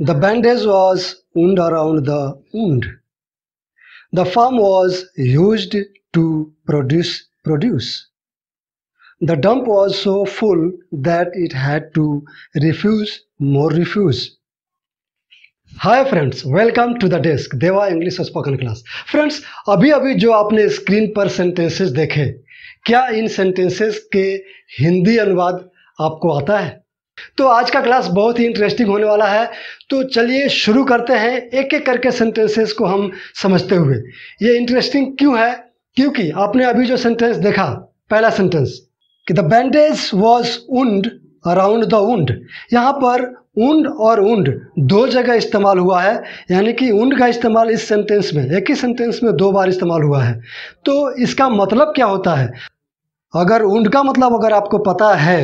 The bandage was wound around the wound. The farm was used to produce produce. The dump was so full that it had to refuse more refuse. Hi friends welcome to the desk Deva English spoken class friends अभी अभी जो आपने screen पर sentences देखे क्या इन sentences के हिंदी अनुवाद आपको आता है तो आज का क्लास बहुत ही इंटरेस्टिंग होने वाला है तो चलिए शुरू करते हैं एक एक करके सेंटेंसेस को हम समझते हुए ये इंटरेस्टिंग क्यों है क्योंकि आपने अभी जो सेंटेंस देखा पहला सेंटेंस कि the bandage was wound around the wound यहाँ पर उंड और उंड दो जगह इस्तेमाल हुआ है यानी कि उंड का इस्तेमाल इस सेंटेंस में एक ही सेंटेंस में दो बार इस्तेमाल हुआ है तो इसका मतलब क्या होता है अगर उंड का मतलब अगर आपको पता है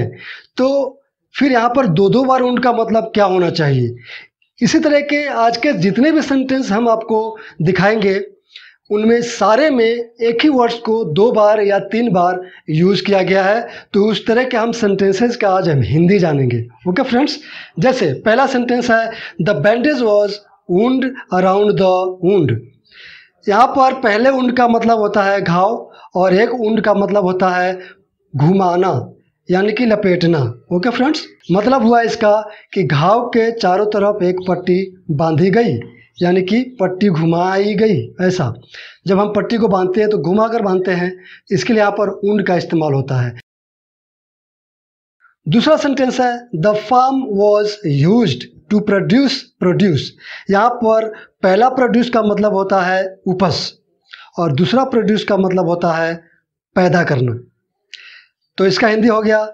तो फिर यहाँ पर दो दो बार उनका मतलब क्या होना चाहिए इसी तरह के आज के जितने भी सेंटेंस हम आपको दिखाएंगे उनमें सारे में एक ही वर्ड्स को दो बार या तीन बार यूज़ किया गया है तो उस तरह के हम सेंटेंसेस का आज हम हिंदी जानेंगे ओके फ्रेंड्स जैसे पहला सेंटेंस है the bandage was wound around the wound यहाँ पर पहले ऊंड का मतलब होता है घाव और एक ऊंड का मतलब होता है घुमाना यानी कि लपेटना ओके फ्रेंड्स मतलब हुआ इसका कि घाव के चारों तरफ एक पट्टी बांधी गई यानी कि पट्टी घुमाई गई ऐसा जब हम पट्टी को बांधते हैं तो घुमा कर बांधते हैं इसके लिए यहाँ पर ऊंड का इस्तेमाल होता है दूसरा सेंटेंस है the farm was used to produce produce यहाँ पर पहला प्रोड्यूस का मतलब होता है उपस और दूसरा प्रोड्यूस का मतलब होता है पैदा करना तो इसका हिंदी हो गया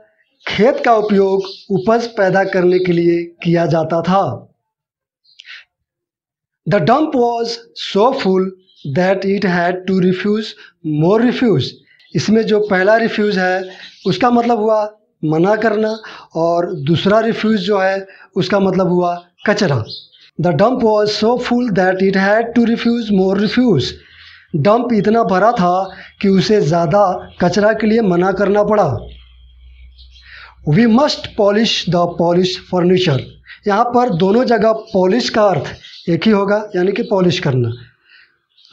खेत का उपयोग उपज पैदा करने के लिए किया जाता था the dump was so full that it had to refuse more refuse इसमें जो पहला रिफ्यूज है उसका मतलब हुआ मना करना और दूसरा रिफ्यूज जो है उसका मतलब हुआ कचरा the dump was so full that it had to refuse more refuse dump इतना भरा था कि उसे ज़्यादा कचरा के लिए मना करना पड़ा we must polish the Polish furniture यहाँ पर दोनों जगह पॉलिश का अर्थ एक ही होगा यानी कि पॉलिश करना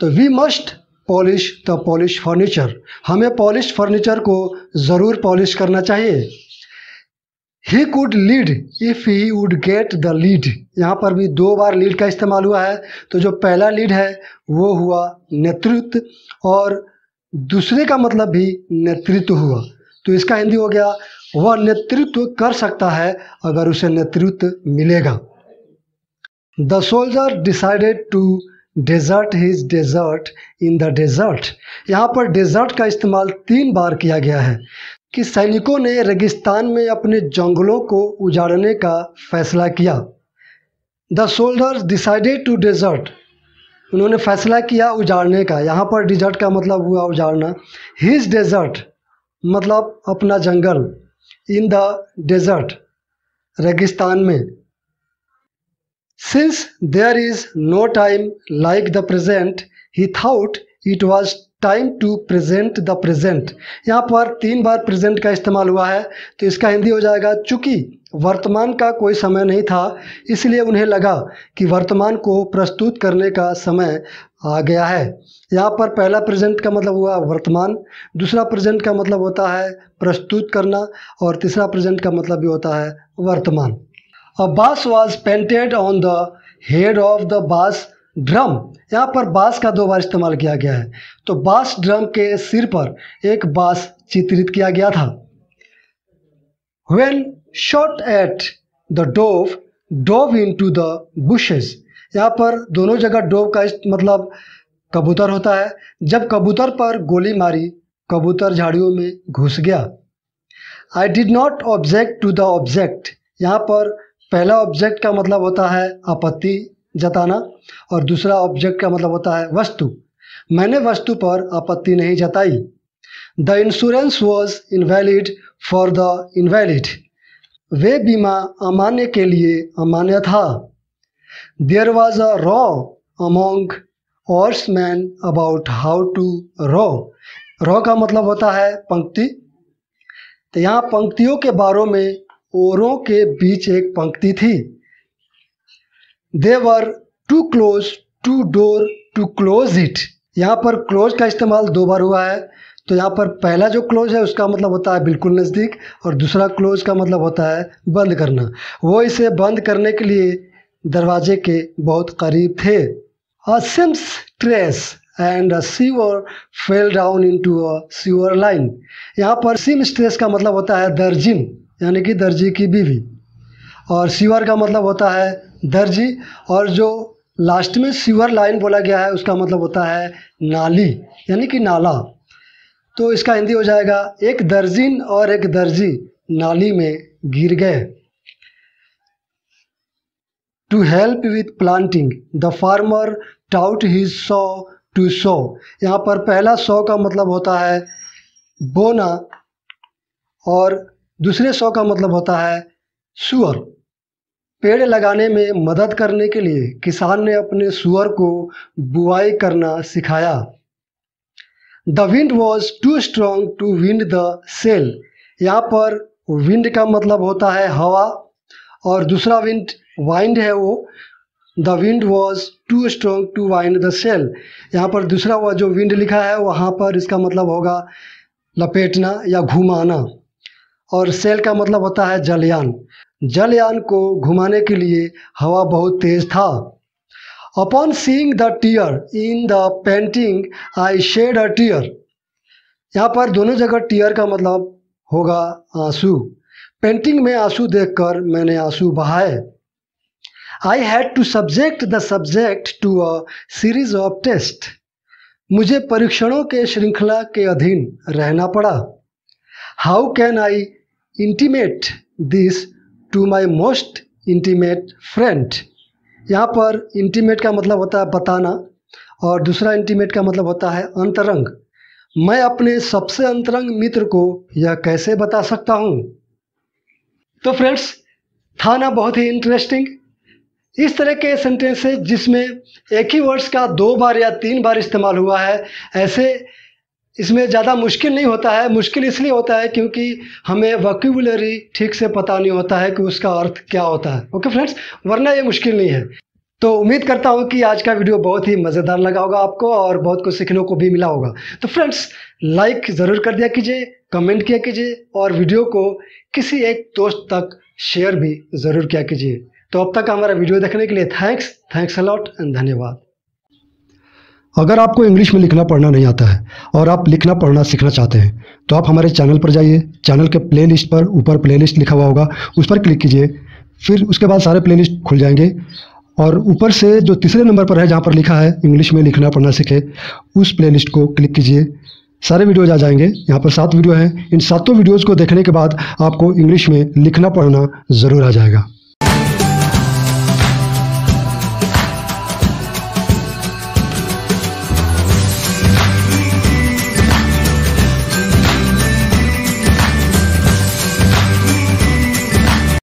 तो we must polish the Polish furniture हमें पॉलिश फर्नीचर को ज़रूर पॉलिश करना चाहिए ही could lead if he would get the lead यहाँ पर भी दो बार लीड का इस्तेमाल हुआ है तो जो पहला लीड है वो हुआ नेतृत्व और दूसरे का मतलब भी नेतृत्व हुआ तो इसका हिंदी हो गया वह नेतृत्व कर सकता है अगर उसे नेतृत्व मिलेगा the soldier decided to desert his dessert in the desert यहाँ पर डेजर्ट का इस्तेमाल तीन बार किया गया है कि सैनिकों ने रेगिस्तान में अपने जंगलों को उजाड़ने का फैसला किया the soldiers decided to desert उन्होंने फैसला किया उजाड़ने का यहाँ पर डिजर्ट का मतलब हुआ उजाड़ना हिज डेजर्ट मतलब अपना जंगल इन द डेजर्ट रेगिस्तान में since there is no time like the present he thought it was time to present the present यहाँ पर तीन बार प्रेजेंट का इस्तेमाल हुआ है तो इसका हिंदी हो जाएगा चूंकि वर्तमान का कोई समय नहीं था इसलिए उन्हें लगा कि वर्तमान को प्रस्तुत करने का समय आ गया है यहाँ पर पहला प्रेजेंट का मतलब हुआ वर्तमान दूसरा प्रेजेंट का मतलब होता है प्रस्तुत करना और तीसरा प्रेजेंट का मतलब भी होता है वर्तमान a bass was painted on the head of the bass drum यहाँ पर बाँस का दो बार इस्तेमाल किया गया है तो बाँस ड्रम के सिर पर एक बाँस चित्रित किया गया था when shot at the dove dove into the bushes यहाँ पर दोनों जगह डोव का मतलब कबूतर होता है जब कबूतर पर गोली मारी कबूतर झाड़ियों में घुस गया I did not object to the object यहाँ पर पहला ऑब्जेक्ट का मतलब होता है आपत्ति जताना और दूसरा ऑब्जेक्ट का मतलब होता है वस्तु मैंने वस्तु पर आपत्ति नहीं जताई the insurance was invalid for the invalid वे बीमा अमान्य के लिए अमान्य था there was a row among oarsmen about how to row row का मतलब होता है पंक्ति तो यहाँ पंक्तियों के बारों में ओरों के बीच एक पंक्ति थी they were too close to door to close it यहाँ पर क्लोज का इस्तेमाल दो बार हुआ है तो यहाँ पर पहला जो क्लोज है उसका मतलब होता है बिल्कुल नज़दीक और दूसरा क्लोज का मतलब होता है बंद करना वो इसे बंद करने के लिए दरवाजे के बहुत करीब थे A tress and a sewer fell down into a sewer line यहाँ पर सिम स्ट्रेस का मतलब होता है दर्जिन यानी कि दर्जी की बीवी और सीवर का मतलब होता है दर्जी और जो लास्ट में सीवर लाइन बोला गया है उसका मतलब होता है नाली यानी कि नाला तो इसका हिंदी हो जाएगा एक दर्जीन और एक दर्जी नाली में गिर गए to help with planting the farmer taught he sow to sow यहाँ पर पहला सौ का मतलब होता है बोना और दूसरे सौ का मतलब होता है सुअर पेड़ लगाने में मदद करने के लिए किसान ने अपने सुअर को बुआई करना सिखाया the wind was too strong to wind the sail यहाँ पर विंड का मतलब होता है हवा और दूसरा विंड वाइंड है वो the wind was too strong to wind the sail यहाँ पर दूसरा हुआ जो विंड लिखा है वहाँ पर इसका मतलब होगा लपेटना या घुमाना और सेल का मतलब होता है जलयान जलयान को घुमाने के लिए हवा बहुत तेज था upon seeing the tear in the painting I shed a tear यहाँ पर दोनों जगह टीयर का मतलब होगा आंसू पेंटिंग में आंसू देखकर मैंने आंसू बहाए I had to subject the subject to a series of test मुझे परीक्षणों के श्रृंखला के अधीन रहना पड़ा how can I intimate this to my most intimate friend यहाँ पर इंटीमेट का मतलब होता है बताना और दूसरा इंटीमेट का मतलब होता है अंतरंग मैं अपने सबसे अंतरंग मित्र को यह कैसे बता सकता हूँ तो फ्रेंड्स था ना बहुत ही इंटरेस्टिंग इस तरह के सेंटेंसेज जिसमें एक ही वर्ड्स का दो बार या तीन बार इस्तेमाल हुआ है ऐसे इसमें ज़्यादा मुश्किल नहीं होता है मुश्किल इसलिए होता है क्योंकि हमें वक्यूबुलरी ठीक से पता नहीं होता है कि उसका अर्थ क्या होता है ओके फ्रेंड्स वरना ये मुश्किल नहीं है तो उम्मीद करता हूँ कि आज का वीडियो बहुत ही मज़ेदार लगा होगा आपको और बहुत कुछ सीखने को भी मिला होगा तो फ्रेंड्स लाइक ज़रूर कर दिया कीजिए कमेंट किया कीजिए और वीडियो को किसी एक दोस्त तक शेयर भी ज़रूर किया कीजिए तो अब तक हमारा वीडियो देखने के लिए थैंक्स थैंक्स अलॉट एंड धन्यवाद अगर आपको इंग्लिश में लिखना पढ़ना नहीं आता है और आप लिखना पढ़ना सीखना चाहते हैं तो आप हमारे चैनल पर जाइए चैनल के प्लेलिस्ट पर ऊपर प्लेलिस्ट लिखा हुआ होगा उस पर क्लिक कीजिए फिर उसके बाद सारे प्लेलिस्ट खुल जाएंगे और ऊपर से जो तीसरे नंबर पर है जहाँ पर लिखा है इंग्लिश में लिखना पढ़ना सीखे उस प्ले को क्लिक कीजिए सारे वीडियोज आ जाएंगे यहाँ पर सात वीडियो हैं इन सातों वीडियोज़ को देखने के बाद आपको इंग्लिश में लिखना पढ़ना ज़रूर आ जाएगा